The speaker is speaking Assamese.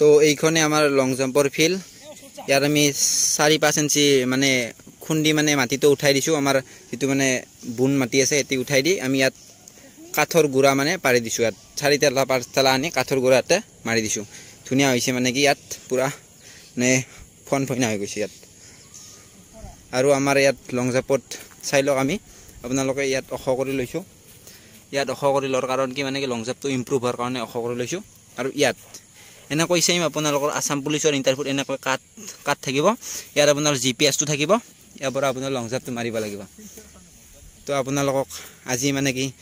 তো এইখনে আমাৰ লং জাম্পৰ ফিল্ড ইয়াত আমি চাৰি পাঁচ ইঞ্চি মানে খুন্দি মানে মাটিটো উঠাই দিছোঁ আমাৰ যিটো মানে বোন মাটি আছে এটি উঠাই দি আমি ইয়াত কাঠৰ গুড়া মানে পাৰি দিছোঁ ইয়াত চাৰিতলা পাঁচতলা আনি কাঠৰ গুড়া ইয়াতে মাৰি দিছোঁ ধুনীয়া হৈছে মানে কি ইয়াত পূৰা মানে ফন ফনা হৈ গৈছে ইয়াত আৰু আমাৰ ইয়াত লং জাম্পত চাই লওক আমি আপোনালোকে ইয়াত অখ কৰি লৈছোঁ ইয়াত অখ কৰি লোৱাৰ কাৰণ কি মানে কি লং জাপটো ইম্প্ৰুভ হোৱাৰ কাৰণে অখ কৰি লৈছোঁ আৰু ইয়াত এনেকৈ চেম আপোনালোকৰ আছাম পুলিচৰ ইণ্টাৰভিউত এনেকৈ কাট কাট থাকিব ইয়াৰ আপোনাৰ জি পি এছটো থাকিব ইয়াৰ পৰা আপোনাৰ লং জাপটো মাৰিব লাগিব তো আপোনালোকক আজি মানে কি